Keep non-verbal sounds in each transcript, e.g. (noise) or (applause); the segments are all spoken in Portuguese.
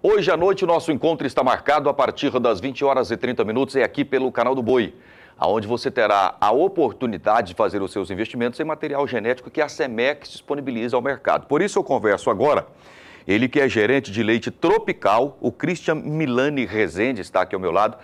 Hoje à noite, o nosso encontro está marcado a partir das 20 horas e 30 minutos, é aqui pelo canal do Boi, aonde você terá a oportunidade de fazer os seus investimentos em material genético que a SEMEX disponibiliza ao mercado. Por isso, eu converso agora. Ele que é gerente de leite tropical, o Christian Milani Rezende, está aqui ao meu lado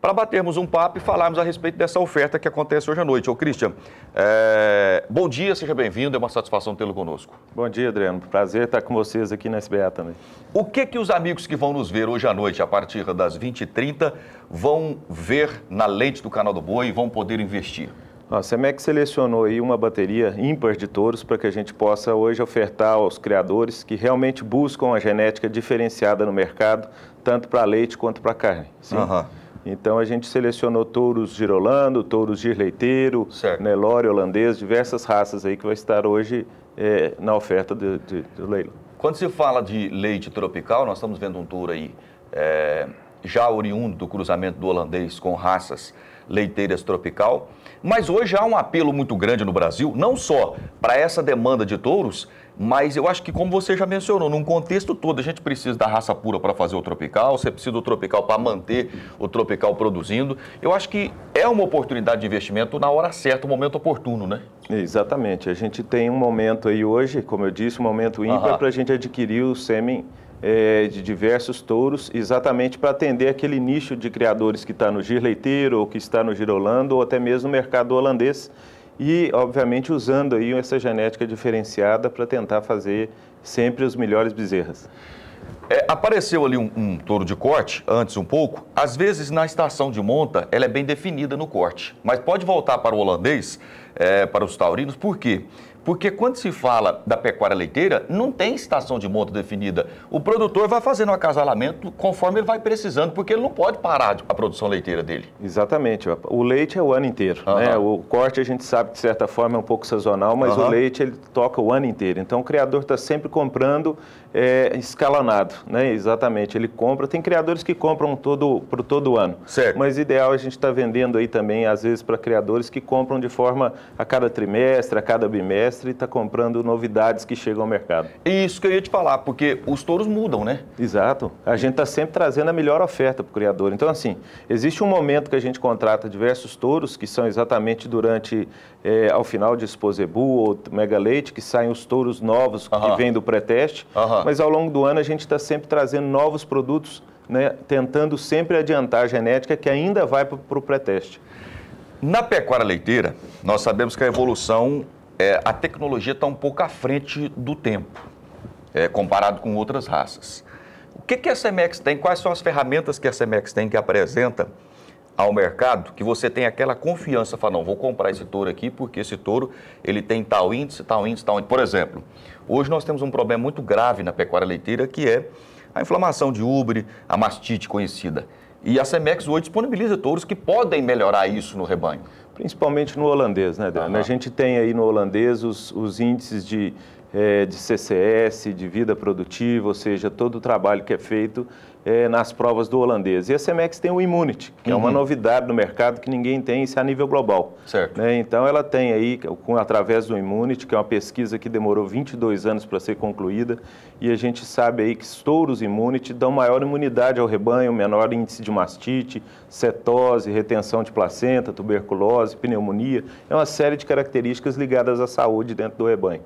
para batermos um papo e falarmos a respeito dessa oferta que acontece hoje à noite. Ô, Christian, é... bom dia, seja bem-vindo, é uma satisfação tê-lo conosco. Bom dia, Adriano, prazer estar com vocês aqui na SBA também. O que que os amigos que vão nos ver hoje à noite, a partir das 20h30, vão ver na lente do Canal do Boi e vão poder investir? A CEMEC selecionou aí uma bateria ímpar de touros para que a gente possa hoje ofertar aos criadores que realmente buscam a genética diferenciada no mercado, tanto para leite quanto para carne. Sim. Uhum. Então a gente selecionou touros girolando, touros girleiteiro, nelore né, holandês, diversas raças aí que vai estar hoje é, na oferta de, de, do leilão. Quando se fala de leite tropical, nós estamos vendo um touro aí é, já oriundo do cruzamento do holandês com raças leiteiras tropical. Mas hoje há um apelo muito grande no Brasil, não só para essa demanda de touros, mas eu acho que, como você já mencionou, num contexto todo, a gente precisa da raça pura para fazer o tropical, você precisa do tropical para manter o tropical produzindo. Eu acho que é uma oportunidade de investimento na hora certa, o momento oportuno, né? Exatamente. A gente tem um momento aí hoje, como eu disse, um momento ímpar para a gente adquirir o sêmen é, de diversos touros, exatamente para atender aquele nicho de criadores que está no girleiteiro, ou que está no girolando, ou até mesmo no mercado holandês, e obviamente usando aí essa genética diferenciada para tentar fazer sempre os melhores bezerras. É, apareceu ali um, um, touro de corte, antes um pouco, às vezes na estação de monta ela é bem definida no corte, mas pode voltar para o holandês, é, para os taurinos, por quê? Porque porque quando se fala da pecuária leiteira, não tem estação de monta definida. O produtor vai fazendo um acasalamento conforme ele vai precisando, porque ele não pode parar a produção leiteira dele. Exatamente. O leite é o ano inteiro. Uhum. Né? O corte a gente sabe de certa forma, é um pouco sazonal, mas uhum. o leite ele toca o ano inteiro. Então, o criador está sempre comprando é, escalonado. Né? Exatamente. Ele compra. Tem criadores que compram todo, para todo ano. Certo. Mas ideal a gente está vendendo aí também, às vezes, para criadores que compram de forma a cada trimestre, a cada bimestre e está tá comprando novidades que chegam ao mercado. É isso que eu ia te falar, porque os touros mudam, né? Exato. A gente está sempre trazendo a melhor oferta para o criador. Então, assim, existe um momento que a gente contrata diversos touros, que são exatamente durante, é, ao final de Exposebu ou Mega Leite, que saem os touros novos que vêm do pré-teste. Mas ao longo do ano a gente está sempre trazendo novos produtos, né, tentando sempre adiantar a genética que ainda vai para o pré-teste. Na pecuária leiteira, nós sabemos que a evolução é, a tecnologia está um pouco à frente do tempo, é, comparado com outras raças. O que, que a CEMEX tem? Quais são as ferramentas que a CEMEX tem que apresenta ao mercado que você tem aquela confiança, fala, não, vou comprar esse touro aqui porque esse touro ele tem tal índice, tal índice, tal índice. Por exemplo, hoje nós temos um problema muito grave na pecuária leiteira que é a inflamação de ubre, a mastite conhecida. E a Semex hoje disponibiliza touros que podem melhorar isso no rebanho. Principalmente no holandês, né, Dan? Uhum. A gente tem aí no holandês os, os índices de é, de CCS, de vida produtiva, ou seja, todo o trabalho que é feito é, nas provas do holandês. E a CEMEX tem o Immunity, que uhum. é uma uhum. novidade no mercado que ninguém tem, isso é a nível global. Né? Então ela tem aí, com, através do Immunity, que é uma pesquisa que demorou 22 anos para ser concluída, e a gente sabe aí que estouros Immunity dão maior imunidade ao rebanho, menor índice de mastite, cetose, retenção de placenta, tuberculose, pneumonia, é uma série de características ligadas à saúde dentro do rebanho.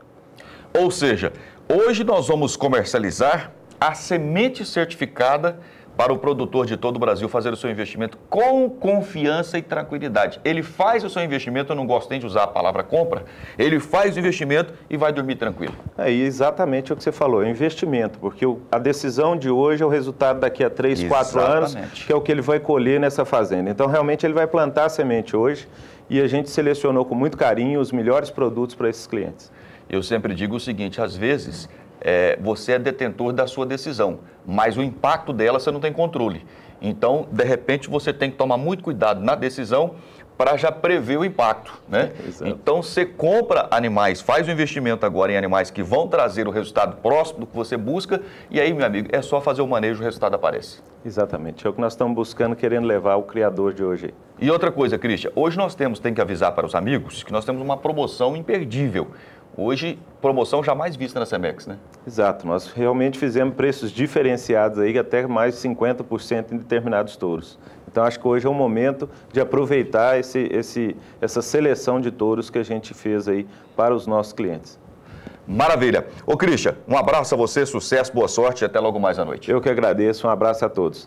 Ou seja, hoje nós vamos comercializar a semente certificada para o produtor de todo o Brasil fazer o seu investimento com confiança e tranquilidade. Ele faz o seu investimento, eu não gosto nem de usar a palavra compra, ele faz o investimento e vai dormir tranquilo. É exatamente o que você falou, é investimento, porque a decisão de hoje é o resultado daqui a 3, 4 anos, que é o que ele vai colher nessa fazenda. Então, realmente, ele vai plantar a semente hoje e a gente selecionou com muito carinho os melhores produtos para esses clientes. Eu sempre digo o seguinte: às vezes é, você é detentor da sua decisão, mas o impacto dela você não tem controle. Então, de repente, você tem que tomar muito cuidado na decisão para já prever o impacto. Né? (laughs) Então, você compra animais, faz o um investimento agora em animais que vão trazer o resultado próximo do que você busca, e aí, meu amigo, é só fazer o manejo e o resultado aparece. Exatamente, é o que nós estamos buscando, querendo levar o criador de hoje. E outra coisa, Cristian, hoje nós temos, tem que avisar para os amigos, que nós temos uma promoção imperdível. Hoje, promoção jamais vista na Semex, né? Exato, nós realmente fizemos preços diferenciados aí, até mais de 50% em determinados touros. Então, acho que hoje é o momento de aproveitar esse, esse, essa seleção de touros que a gente fez aí para os nossos clientes. Maravilha. Ô, Christian, um abraço a você, sucesso, boa sorte e até logo mais à noite. Eu que agradeço, um abraço a todos.